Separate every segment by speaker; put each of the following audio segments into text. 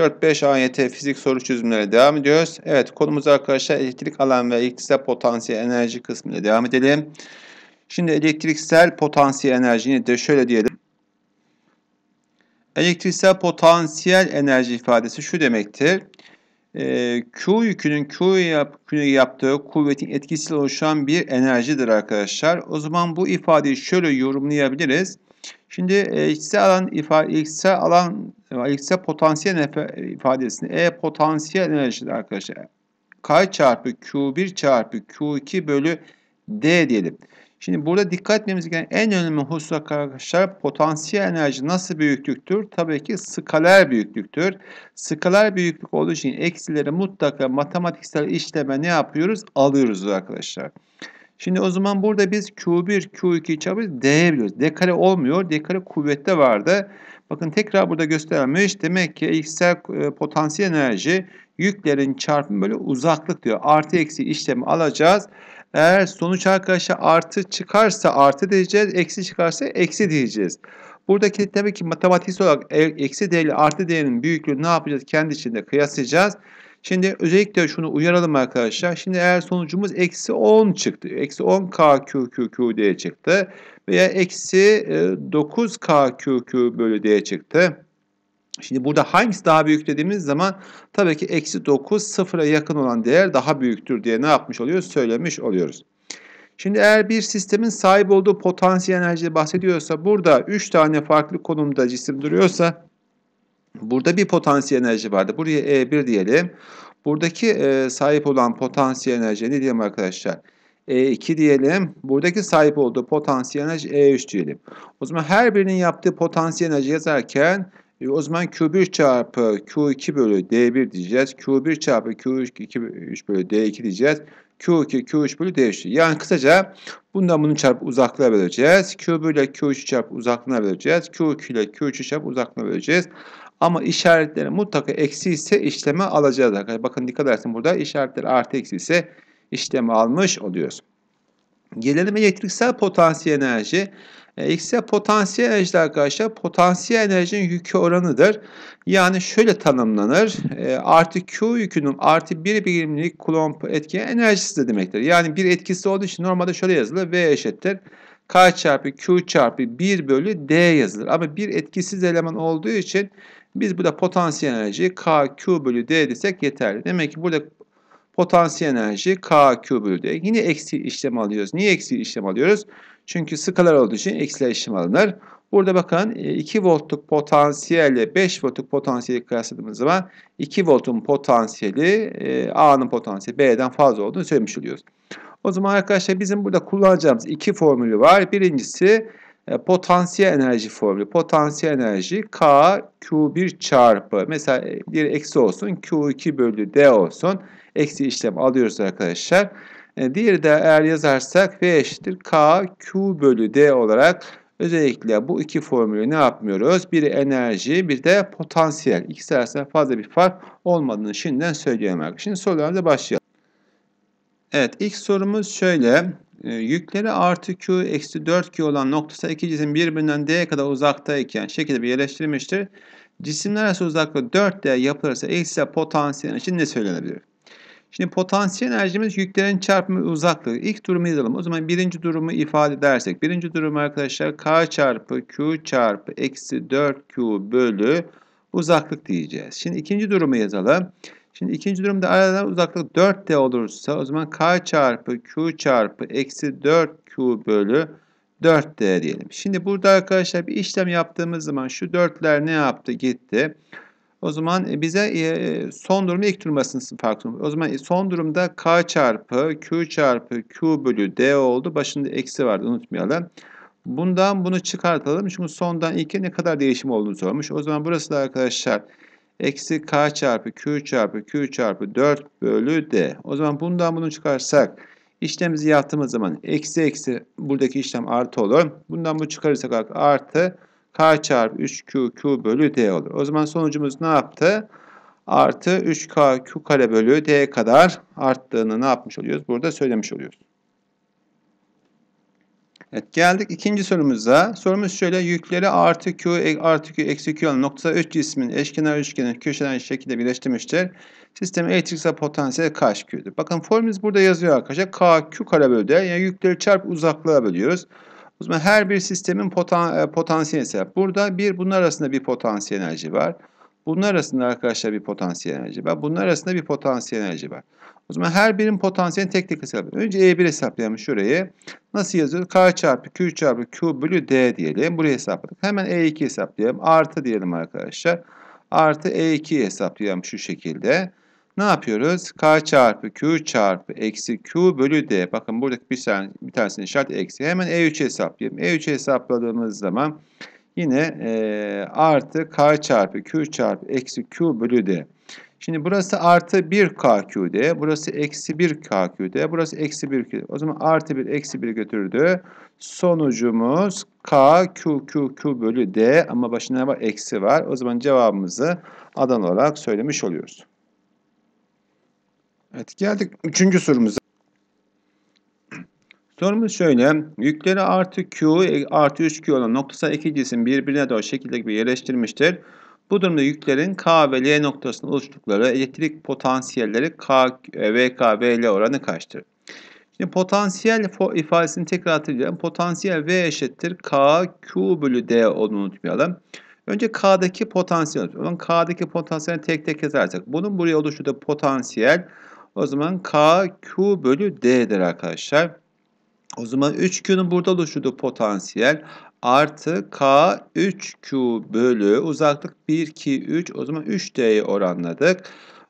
Speaker 1: 4-5 AYT fizik soru çözümlere devam ediyoruz. Evet konumuz arkadaşlar elektrik alan ve elektriksel potansiyel enerji kısmıyla devam edelim. Şimdi elektriksel potansiyel enerjiyi de şöyle diyelim. Elektriksel potansiyel enerji ifadesi şu demektir. E, Q yükünün Q yap, yaptığı kuvvetin etkisiyle oluşan bir enerjidir arkadaşlar. O zaman bu ifadeyi şöyle yorumlayabiliriz. Şimdi x'e alan ifade x'e alan x'e potansiyel ifadesini E potansiyel enerjidir arkadaşlar. K çarpı Q1 çarpı Q2 bölü D diyelim. Şimdi burada dikkat etmemiz gereken en önemli husus arkadaşlar potansiyel enerji nasıl büyüklüktür? Tabii ki skaler büyüklüktür. Skaler büyüklük olduğu için eksileri mutlaka matematiksel işleme ne yapıyoruz? Alıyoruz arkadaşlar. Şimdi o zaman burada biz Q1, Q2 çarpı D biliyoruz. D kare olmuyor. D kare kuvvette vardı. Bakın tekrar burada göstermiş. Demek ki eksiksel e, potansiyel enerji yüklerin çarpımı böyle uzaklık diyor. Artı eksi işlemi alacağız. Eğer sonuç arkadaşlar artı çıkarsa artı diyeceğiz. Eksi çıkarsa eksi diyeceğiz. Buradaki tabii ki matematiksel olarak e, eksi değil, artı değerinin büyüklüğü ne yapacağız? Kendi içinde kıyaslayacağız. Şimdi özellikle şunu uyaralım arkadaşlar. Şimdi eğer sonucumuz eksi 10 çıktı. Eksi 10 KQQQD çıktı. Veya eksi 9 e, KQQ bölü D çıktı. Şimdi burada hangisi daha büyük dediğimiz zaman tabii ki eksi 9 sıfıra yakın olan değer daha büyüktür diye ne yapmış oluyoruz? Söylemiş oluyoruz. Şimdi eğer bir sistemin sahip olduğu potansiyel enerjiyi bahsediyorsa burada 3 tane farklı konumda cisim duruyorsa Burada bir potansiyel enerji vardı. Buraya E1 diyelim. Buradaki e, sahip olan potansiyel enerji ne diyelim arkadaşlar? E2 diyelim. Buradaki sahip olduğu potansiyel enerji E3 diyelim. O zaman her birinin yaptığı potansiyel enerji yazarken e, o zaman Q1 çarpı Q2 bölü D1 diyeceğiz. Q1 çarpı Q3 bölü D2 diyeceğiz. Q2, Q3 bölü D3. Yani kısaca bundan bunu çarpı uzaklığa böleceğiz. Q1 ile Q3 çarpı uzaklığına böleceğiz. Q2 ile Q3 çarpı uzaklığına böleceğiz. Ama işaretleri mutlaka eksi ise işleme alacağız arkadaşlar. Bakın dikkat edersin burada işaretler artı eksi ise işleme almış oluyoruz. Gelelim elektriksel potansiyel enerji. E, elektriksel potansiyel enerji arkadaşlar potansiyel enerjinin yükü oranıdır. Yani şöyle tanımlanır. E, artı Q yükünün artı 1 birimlik kulomb etki enerjisi de demektir. Yani bir etkisi olduğu için normalde şöyle yazılır. V eşittir. K çarpı Q çarpı 1 bölü D yazılır. Ama bir etkisiz eleman olduğu için biz burada potansiyel enerji KQ bölü D desek yeterli. Demek ki burada potansiyel enerji KQ bölü D. Yine eksi işlem alıyoruz. Niye eksi işlem alıyoruz? Çünkü skalar olduğu için eksiler işlem alınır. Burada bakın 2 e, voltluk potansiyelle 5 voltluk potansiyeli kıyasladığımız zaman 2 voltun potansiyeli e, A'nın potansiyeli B'den fazla olduğunu söylemiş oluyoruz. O zaman arkadaşlar bizim burada kullanacağımız iki formülü var. Birincisi e, potansiyel enerji formülü. Potansiyel enerji K Q1 çarpı mesela e, bir eksi olsun Q2 bölü D olsun. Eksi işlem alıyoruz arkadaşlar. E, diğeri de eğer yazarsak V eşittir K Q bölü D olarak özellikle bu iki formülü ne yapmıyoruz? Biri enerji bir de potansiyel. İkisi arasında fazla bir fark olmadığını şimdiden söyleyemem. Şimdi sorularımıza başlayalım. Evet ilk sorumuz şöyle e, yükleri artı Q eksi 4Q olan noktasal iki cisim birbirinden d kadar uzaktayken şekilde bir yerleştirilmiştir. Cisimler arası uzaklığı 4D yapılırsa eksi potansiyel enerji ne söylenebilir? Şimdi potansiyel enerjimiz yüklerin çarpımı uzaklığı. İlk durumu yazalım. O zaman birinci durumu ifade edersek. Birinci durum arkadaşlar K çarpı Q çarpı eksi 4Q bölü uzaklık diyeceğiz. Şimdi ikinci durumu yazalım. Şimdi ikinci durumda aradan uzaklık 4D olursa o zaman K çarpı Q çarpı eksi 4Q bölü 4D diyelim. Şimdi burada arkadaşlar bir işlem yaptığımız zaman şu 4'ler ne yaptı? Gitti. O zaman e, bize e, son durumu ilk durmasının farklı. O zaman son durumda K çarpı Q çarpı Q bölü D oldu. Başında eksi vardı unutmayalım. Bundan bunu çıkartalım. Çünkü sondan ilke ne kadar değişim olduğunu sormuş. O zaman burası da arkadaşlar Eksi k çarpı q çarpı q çarpı 4 bölü d. O zaman bundan bunu çıkarsak işlemimizi yaptığımız zaman eksi eksi buradaki işlem artı olur. Bundan bu çıkarırsak artı k çarpı 3q q bölü d olur. O zaman sonucumuz ne yaptı? Artı 3k q kare bölü d kadar arttığını ne yapmış oluyoruz? Burada söylemiş oluyoruz. Evet geldik ikinci sorumuza. Sorumuz şöyle yükleri artı Q e, artı Q eksi Q olan nokta 3 cismin eşkenar üçgenin köşeler şekilde birleştirmiştir. Sistemin elektriksel potansiyeli kaç Q'dur? Bakın formülümüz burada yazıyor arkadaşlar. K Q kare bölü D. Yani yükleri çarp uzaklığa bölüyoruz. O zaman her bir sistemin potan, e, potansiyeli ise burada bir bunlar arasında bir potansiyel enerji var. Bunlar arasında arkadaşlar bir potansiyel enerji var. Bunlar arasında bir potansiyel enerji var. O zaman her birin potansiyelini tek tek hesaplayalım. Önce E1 hesaplayalım şurayı. Nasıl yazıyoruz? K çarpı Q çarpı Q bölü D diyelim. Burayı hesapladık. Hemen E2 hesaplayalım. Artı diyelim arkadaşlar. Artı E2 hesaplayalım şu şekilde. Ne yapıyoruz? K çarpı Q çarpı eksi Q bölü D. Bakın buradaki bir, tane, bir tanesinin şart eksi. Hemen e 3 hesaplayalım. e 3 hesapladığımız zaman Yine e, artı k çarpı q çarpı eksi q bölü d. Şimdi burası artı 1 kqd, burası eksi 1 kqd, burası eksi 1 qd. O zaman artı 1 eksi 1 götürdü. Sonucumuz k q q q bölü d ama başına ne var? Eksi var. O zaman cevabımızı adan olarak söylemiş oluyoruz. Evet geldik üçüncü sorumuza. Sorumuz şöyle. Yükleri artı Q e, artı 3Q olan noktasal iki cisim birbirine doğru şekilde gibi yerleştirmiştir. Bu durumda yüklerin K ve L noktasında oluştukları elektrik potansiyelleri K, e, K VK, L oranı kaçtır? Şimdi potansiyel ifadesini tekrar hatırlayalım. Potansiyel V eşittir K, Q bölü D olduğunu unutmayalım. Önce K'daki potansiyel unutmayalım. K'daki potansiyeli tek tek yazarsak. Bunun buraya oluşturduğu potansiyel o zaman K, Q bölü D'dir arkadaşlar. O zaman 3Q'nun burada oluşturduğu potansiyel artı K3Q bölü uzaklık 1, 2, 3 o zaman 3D'ye oranladık.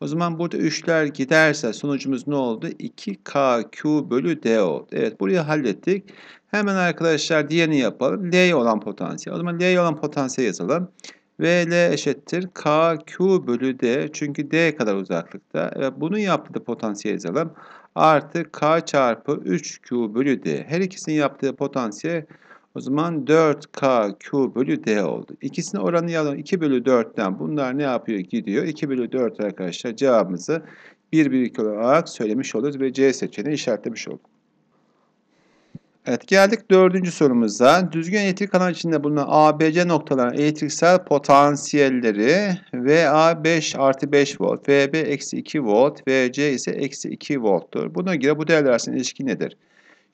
Speaker 1: O zaman burada 3'ler giderse sonucumuz ne oldu? 2KQ bölü D oldu. Evet burayı hallettik. Hemen arkadaşlar diğerini yapalım. L'ye olan potansiyel. O zaman L'ye olan potansiyel yazalım. VL eşittir KQ bölü D. Çünkü D kadar uzaklıkta. Evet, bunu yaptı potansiyel yazalım artı k çarpı 3q bölü d. Her ikisinin yaptığı potansiyel o zaman 4k q bölü d oldu. İkisini oranlayalım. 2 bölü 4'ten bunlar ne yapıyor? Gidiyor. 2 bölü 4 arkadaşlar cevabımızı 1 bölü 2 olarak söylemiş oluruz ve c seçeneği işaretlemiş olduk. Evet geldik dördüncü sorumuza. Düzgün elektrik kanal içinde bulunan ABC noktaların elektriksel potansiyelleri VA 5 artı 5 volt, VB eksi 2 volt, VC ise eksi 2 volttur. Buna göre bu değerler arasında ilişki nedir?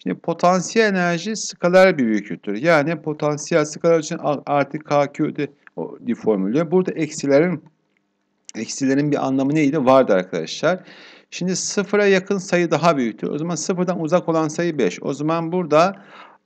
Speaker 1: Şimdi potansiyel enerji skalar bir büyüklüktür. Yani potansiyel skalar için artı KQ de, formülü. Burada eksilerin eksilerin bir anlamı neydi? Vardı arkadaşlar. Arkadaşlar. Şimdi sıfıra yakın sayı daha büyüktür. O zaman sıfırdan uzak olan sayı 5. O zaman burada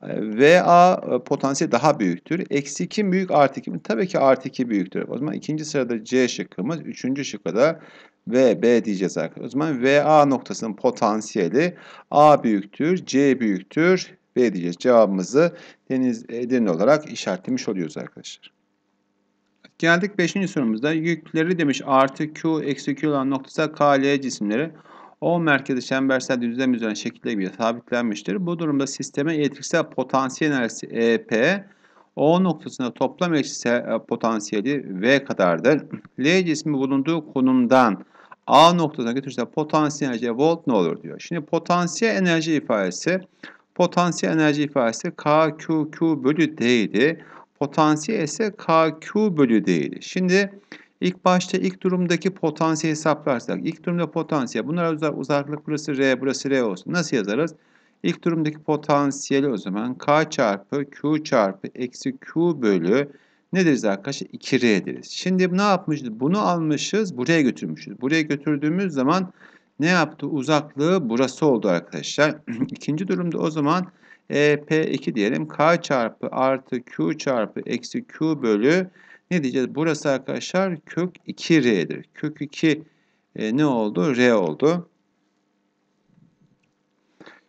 Speaker 1: e, VA e, potansiyel daha büyüktür. Eksi 2 büyük artı 2 mi? Tabii ki artı 2 büyüktür. O zaman ikinci sırada C şıkkımız. Üçüncü şıkka da V, B diyeceğiz arkadaşlar. O zaman VA noktasının potansiyeli A büyüktür, C büyüktür, B diyeceğiz. Cevabımızı deniz, e, Edirne olarak işaretlemiş oluyoruz arkadaşlar. Geldik 5. sorumuzda. Yükleri demiş artı Q eksi Q olan noktasal K, L cisimleri O merkezi çembersel düzlem üzerine şekilde gibi sabitlenmiştir. Bu durumda sisteme elektriksel potansiyel enerjisi EP O noktasında toplam elektriksel e, potansiyeli V kadardır. L cismi bulunduğu konumdan A noktasına götürürse potansiyel enerji volt ne olur diyor. Şimdi potansiyel enerji ifadesi potansiyel enerji ifadesi k q q bölü D'ydi potansiyel ise KQ bölü değeri. Şimdi ilk başta ilk durumdaki potansiyel hesaplarsak. ilk durumda potansiyel. Bunlar uzaklık burası R burası R olsun. Nasıl yazarız? İlk durumdaki potansiyeli o zaman K çarpı Q çarpı eksi Q bölü ne arkadaşlar? 2R deriz. Şimdi ne yapmışız? Bunu almışız buraya götürmüşüz. Buraya götürdüğümüz zaman ne yaptı? Uzaklığı burası oldu arkadaşlar. İkinci durumda o zaman e, P2 diyelim. K çarpı artı Q çarpı eksi Q bölü ne diyeceğiz? Burası arkadaşlar kök 2R'dir. Kök 2 e, ne oldu? R oldu.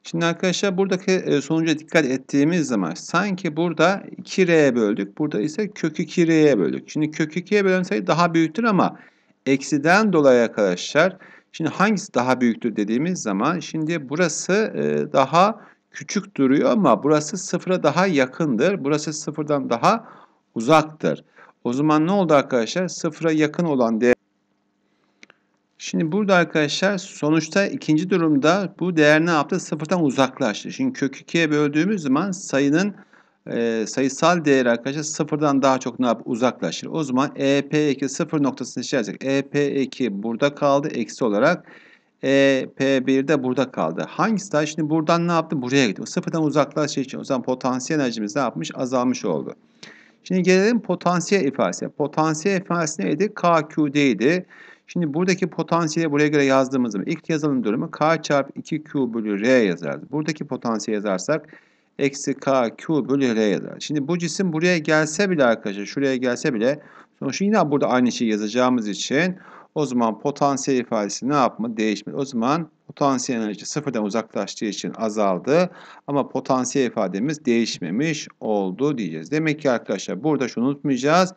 Speaker 1: Şimdi arkadaşlar buradaki e, sonuca dikkat ettiğimiz zaman sanki burada 2R'ye böldük. Burada ise kök 2R'ye böldük. Şimdi kök 2'ye bölen sayı daha büyüktür ama eksiden dolayı arkadaşlar Şimdi hangisi daha büyüktür dediğimiz zaman şimdi burası e, daha küçük duruyor ama burası sıfıra daha yakındır. Burası sıfırdan daha uzaktır. O zaman ne oldu arkadaşlar? Sıfıra yakın olan değer. Şimdi burada arkadaşlar sonuçta ikinci durumda bu değer ne yaptı? Sıfırdan uzaklaştı. Şimdi kök 2'ye böldüğümüz zaman sayının e, sayısal değer arkadaşlar sıfırdan daha çok ne yap? Uzaklaşır. O zaman EP2 sıfır noktasını şey yazacak. EP2 burada kaldı. Eksi olarak EP1 de burada kaldı. Hangisi daha? Şimdi buradan ne yaptı? Buraya gitti. sıfırdan uzaklaştığı için o zaman potansiyel enerjimiz ne yapmış? Azalmış oldu. Şimdi gelelim potansiyel ifadesine. Potansiyel ifadesi neydi? KQ'deydi. Şimdi buradaki potansiyeli buraya göre yazdığımız zaman ilk yazılım durumu K çarpı 2Q bölü R yazarız. Buradaki potansiyel yazarsak eksi k KQ bölü L yazar. Şimdi bu cisim buraya gelse bile arkadaşlar şuraya gelse bile sonuçta yine burada aynı şeyi yazacağımız için o zaman potansiyel ifadesi ne yapma değişmedi. O zaman potansiyel enerji sıfırdan uzaklaştığı için azaldı ama potansiyel ifademiz değişmemiş oldu diyeceğiz. Demek ki arkadaşlar burada şunu unutmayacağız.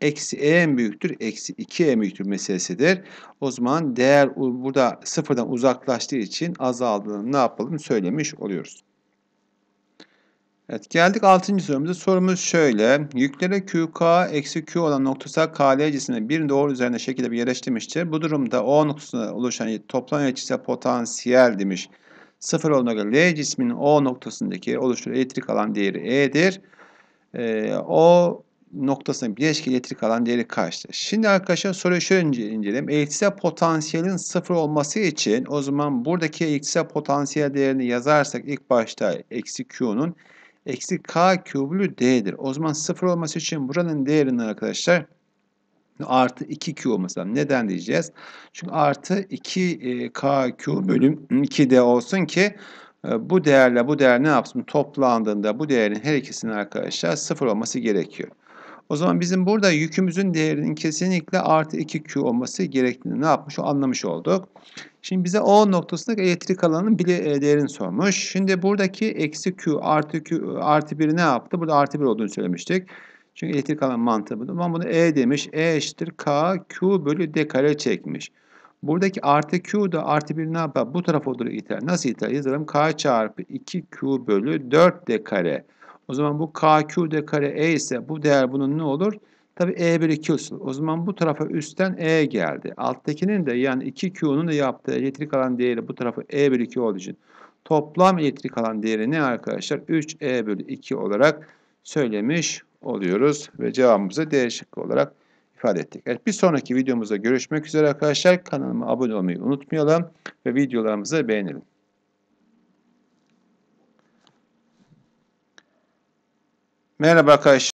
Speaker 1: Eksi e en büyüktür, eksi 2 en büyüktür meselesidir. O zaman değer burada sıfırdan uzaklaştığı için azaldığını ne yapalım söylemiş oluyoruz. Evet geldik 6. sorumuza. Sorumuz şöyle. Yüklere QK eksi Q olan noktasal KL cismini bir doğru üzerinde şekilde bir yerleştirmiştir. Bu durumda O noktasında oluşan toplam etkisi potansiyel demiş. Sıfır olduğuna göre L cisminin O noktasındaki oluşturduğu elektrik alan değeri E'dir. Ee, o noktasına bileşik elektrik alan değeri kaçtır? Şimdi arkadaşlar soruyu şöyle inceleyelim. Elektriksel potansiyelin sıfır olması için o zaman buradaki elektriksel potansiyel değerini yazarsak ilk başta eksi Q'nun eksi k kübülü d'dir. O zaman sıfır olması için buranın değerinin arkadaşlar artı 2q olması lazım. Neden diyeceğiz? Çünkü artı 2kq e, bölüm 2d olsun ki e, bu değerle bu değer ne yapsın? Toplandığında bu değerin her ikisinin arkadaşlar sıfır olması gerekiyor. O zaman bizim burada yükümüzün değerinin kesinlikle artı 2Q olması gerektiğini ne yapmış o anlamış olduk. Şimdi bize O noktasındaki elektrik alanının bile e, değerini sormuş. Şimdi buradaki eksi Q artı Q e, artı 1 ne yaptı? Burada artı 1 olduğunu söylemiştik. Çünkü elektrik alan mantığı bu. Ama bunu E demiş. E eşittir K Q bölü D kare çekmiş. Buradaki artı Q da artı 1 ne yapar? Bu tarafa doğru iter. Nasıl iter? Yazalım K çarpı 2Q bölü 4D kare. O zaman bu KQ de kare E ise bu değer bunun ne olur? Tabi E bölü 2 usul. O zaman bu tarafa üstten E geldi. Alttakinin de yani 2Q'nun da yaptığı elektrik alan değeri bu tarafı E bölü 2 olduğu için toplam elektrik alan değeri ne arkadaşlar? 3E bölü 2 olarak söylemiş oluyoruz ve cevabımızı D olarak ifade ettik. Evet, bir sonraki videomuzda görüşmek üzere arkadaşlar. Kanalıma abone olmayı unutmayalım ve videolarımızı beğenelim. Merhaba arkadaşlar.